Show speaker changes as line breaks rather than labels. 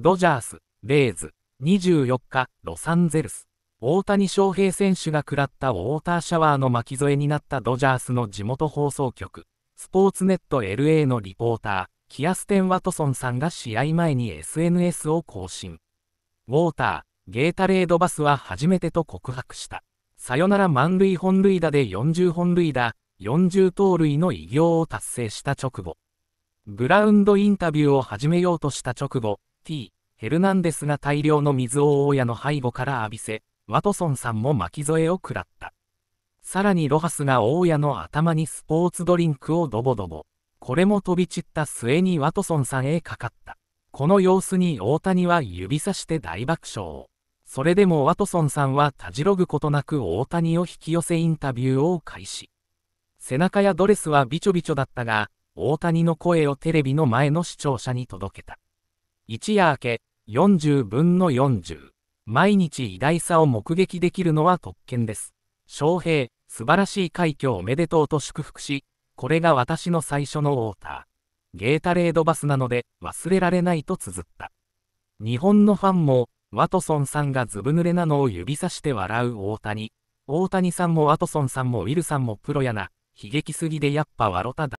ドジャース、レイズ、24日、ロサンゼルス。大谷翔平選手が食らったウォーターシャワーの巻き添えになったドジャースの地元放送局、スポーツネット LA のリポーター、キアステン・ワトソンさんが試合前に SNS を更新。ウォーター、ゲータレードバスは初めてと告白した。さよなら満塁本塁打で40本塁打、40盗塁の偉業を達成した直後。グラウンドインタビューを始めようとした直後、T、ヘルナンデスが大量の水を大家の背後から浴びせ、ワトソンさんも巻き添えを食らった。さらにロハスが大家の頭にスポーツドリンクをドボドボ。これも飛び散った末にワトソンさんへかかった。この様子に大谷は指さして大爆笑。それでもワトソンさんはたじろぐことなく大谷を引き寄せインタビューを開始。背中やドレスはびちょびちょだったが、大谷の声をテレビの前の視聴者に届けた。一夜明け、40分の40。毎日偉大さを目撃できるのは特権です。翔平、素晴らしい快挙おめでとうと祝福し、これが私の最初のウォーター。ゲータレードバスなので忘れられないと綴った。日本のファンも、ワトソンさんがずぶ濡れなのを指さして笑う大谷。大谷さんもワトソンさんもウィルさんもプロやな。悲劇すぎでやっぱ笑っただ。